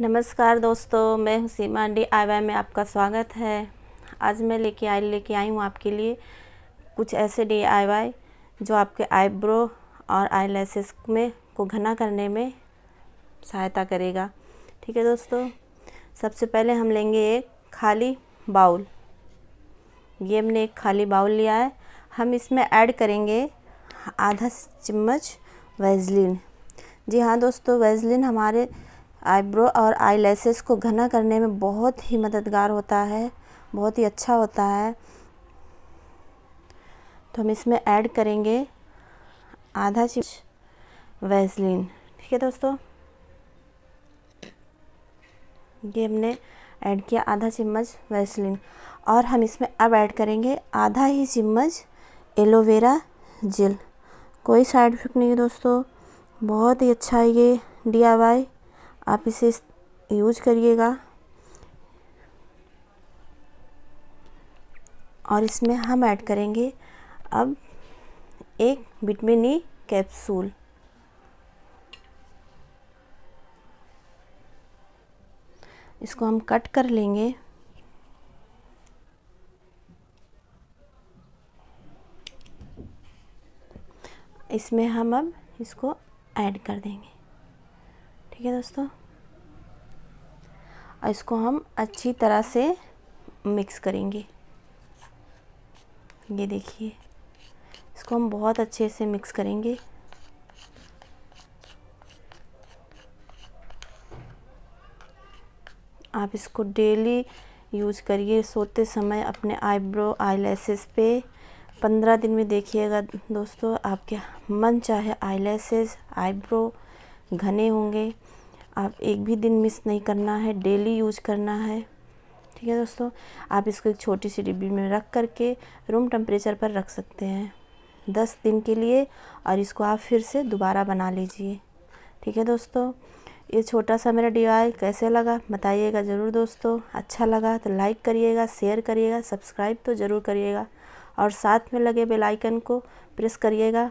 नमस्कार दोस्तों मैं हूँ सीमांडी आई वाई में आपका स्वागत है आज मैं लेके आई लेके आई हूँ आपके लिए कुछ ऐसे डी आई वाई जो आपके आईब्रो और आई लेसेस में को घना करने में सहायता करेगा ठीक है दोस्तों सबसे पहले हम लेंगे एक खाली बाउल ये हमने एक खाली बाउल लिया है हम इसमें ऐड करेंगे आधा चम्मच वेजलिन जी हाँ दोस्तों वेजलिन हमारे आईब्रो और आईलैशेस को घना करने में बहुत ही मददगार होता है बहुत ही अच्छा होता है तो हम इसमें ऐड करेंगे आधा चिप वैसलिन ठीक है दोस्तों ये हमने ऐड किया आधा चम्मच वैसलिन और हम इसमें अब ऐड करेंगे आधा ही चम्मच एलोवेरा जेल कोई साइड इफेक्ट नहीं है दोस्तों बहुत ही अच्छा है ये डी आप इसे यूज करिएगा और इसमें हम ऐड करेंगे अब एक बिटमिनी ई कैप्सूल इसको हम कट कर लेंगे इसमें हम अब इसको ऐड कर देंगे ठीक है दोस्तों और इसको हम अच्छी तरह से मिक्स करेंगे ये देखिए इसको हम बहुत अच्छे से मिक्स करेंगे आप इसको डेली यूज करिए सोते समय अपने आईब्रो आईलैसेस पे पंद्रह दिन में देखिएगा दोस्तों आपके मन चाहे लेसेस आईब्रो घने होंगे आप एक भी दिन मिस नहीं करना है डेली यूज करना है ठीक है दोस्तों आप इसको एक छोटी सी डिब्बी में रख करके रूम टेम्परेचर पर रख सकते हैं दस दिन के लिए और इसको आप फिर से दोबारा बना लीजिए ठीक है दोस्तों ये छोटा सा मेरा डी कैसे लगा बताइएगा ज़रूर दोस्तों अच्छा लगा तो लाइक करिएगा शेयर करिएगा सब्सक्राइब तो ज़रूर करिएगा और साथ में लगे बेल आइकन को प्रेस करिएगा